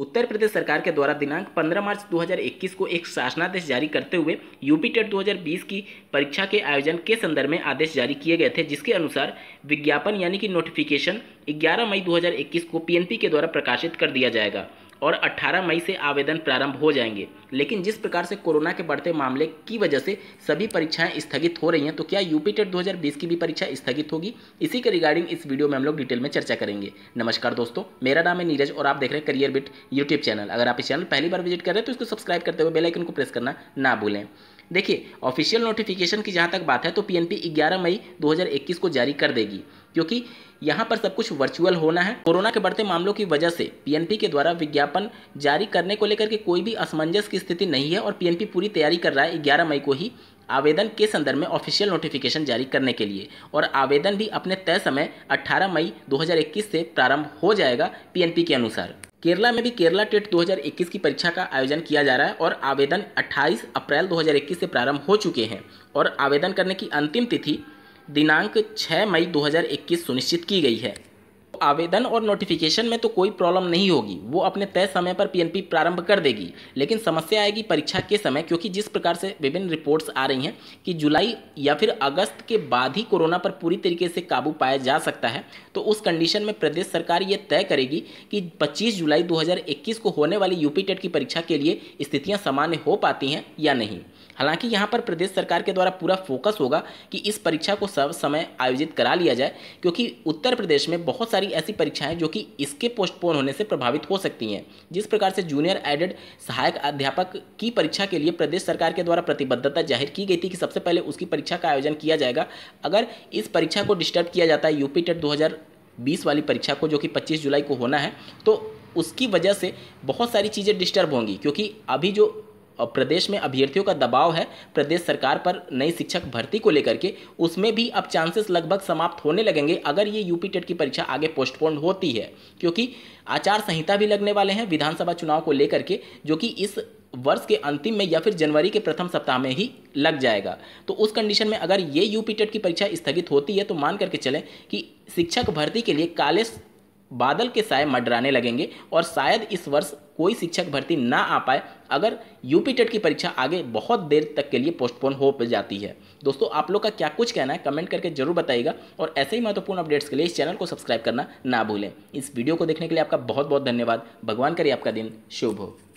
उत्तर प्रदेश सरकार के द्वारा दिनांक 15 मार्च 2021 को एक शासनादेश जारी करते हुए यूपी टेट दो की परीक्षा के आयोजन के संदर्भ में आदेश जारी किए गए थे जिसके अनुसार विज्ञापन यानी कि नोटिफिकेशन 11 मई 2021 को पीएनपी के द्वारा प्रकाशित कर दिया जाएगा और 18 मई से आवेदन प्रारंभ हो जाएंगे लेकिन जिस प्रकार से कोरोना के बढ़ते मामले की वजह से सभी परीक्षाएं स्थगित हो रही हैं तो क्या यूपी टेट दो की भी परीक्षा स्थगित होगी इसी के रिगार्डिंग इस वीडियो में हम लोग डिटेल में चर्चा करेंगे नमस्कार दोस्तों मेरा नाम है नीरज और आप देख रहे हैं करियर बिट यूट्यूब चैनल अगर आप इस चैनल पहली बार विजिट कर रहे हैं तो इसको सब्सक्राइब करते हुए बेलाइकन को प्रेस करना ना भूलें देखिए ऑफिशियल नोटिफिकेशन की जहाँ तक बात है तो पीएनपी 11 मई 2021 को जारी कर देगी क्योंकि यहाँ पर सब कुछ वर्चुअल होना है कोरोना के बढ़ते मामलों की वजह से पीएनपी के द्वारा विज्ञापन जारी करने को लेकर के कोई भी असमंजस की स्थिति नहीं है और पीएनपी पूरी तैयारी कर रहा है ग्यारह मई को ही आवेदन के संदर्भ में ऑफिशियल नोटिफिकेशन जारी करने के लिए और आवेदन भी अपने तय समय 18 मई 2021 से प्रारंभ हो जाएगा पीएनपी के अनुसार केरला में भी केरला टेट 2021 की परीक्षा का आयोजन किया जा रहा है और आवेदन 28 अप्रैल 2021 से प्रारंभ हो चुके हैं और आवेदन करने की अंतिम तिथि दिनांक 6 मई 2021 सुनिश्चित की गई है आवेदन और नोटिफिकेशन में तो कोई प्रॉब्लम नहीं होगी वो अपने तय समय पर पीएनपी प्रारंभ कर देगी लेकिन समस्या आएगी परीक्षा के समय क्योंकि जिस प्रकार से विभिन्न रिपोर्ट्स आ रही हैं कि जुलाई या फिर अगस्त के बाद ही कोरोना पर पूरी तरीके से काबू पाया जा सकता है तो उस कंडीशन में प्रदेश सरकार ये तय करेगी कि पच्चीस जुलाई दो को होने वाली यूपी टेट e e की परीक्षा के लिए स्थितियाँ सामान्य हो पाती हैं या नहीं हालांकि यहाँ पर प्रदेश सरकार के द्वारा पूरा फोकस होगा कि इस परीक्षा को सब समय आयोजित करा लिया जाए क्योंकि उत्तर प्रदेश में बहुत सारी ऐसी परीक्षाएं जो कि इसके पोस्टपोन होने से प्रभावित हो सकती हैं जिस प्रकार से जूनियर एडेड सहायक अध्यापक की परीक्षा के लिए प्रदेश सरकार के द्वारा प्रतिबद्धता जाहिर की गई थी कि सबसे पहले उसकी परीक्षा का आयोजन किया जाएगा अगर इस परीक्षा को डिस्टर्ब किया जाता है यूपी टेट 2020 वाली परीक्षा को जो कि पच्चीस जुलाई को होना है तो उसकी वजह से बहुत सारी चीज़ें डिस्टर्ब होंगी क्योंकि अभी जो और प्रदेश में अभ्यर्थियों का दबाव है प्रदेश सरकार पर नई शिक्षक भर्ती को लेकर के उसमें भी अब चांसेस लगभग समाप्त होने लगेंगे अगर ये यूपी टेट की परीक्षा आगे पोस्टपोन होती है क्योंकि आचार संहिता भी लगने वाले हैं विधानसभा चुनाव को लेकर के जो कि इस वर्ष के अंतिम में या फिर जनवरी के प्रथम सप्ताह में ही लग जाएगा तो उस कंडीशन में अगर ये यूपी टेट की परीक्षा स्थगित होती है तो मान करके चलें कि शिक्षक भर्ती के लिए काले बादल के साय मडराने लगेंगे और शायद इस वर्ष कोई शिक्षक भर्ती ना आ पाए अगर यूपी टेट की परीक्षा आगे बहुत देर तक के लिए पोस्टपोन हो जाती है दोस्तों आप लोग का क्या कुछ कहना है कमेंट करके जरूर बताइएगा और ऐसे ही महत्वपूर्ण अपडेट्स के लिए इस चैनल को सब्सक्राइब करना ना भूलें इस वीडियो को देखने के लिए आपका बहुत बहुत धन्यवाद भगवान करिए आपका दिन शुभ हो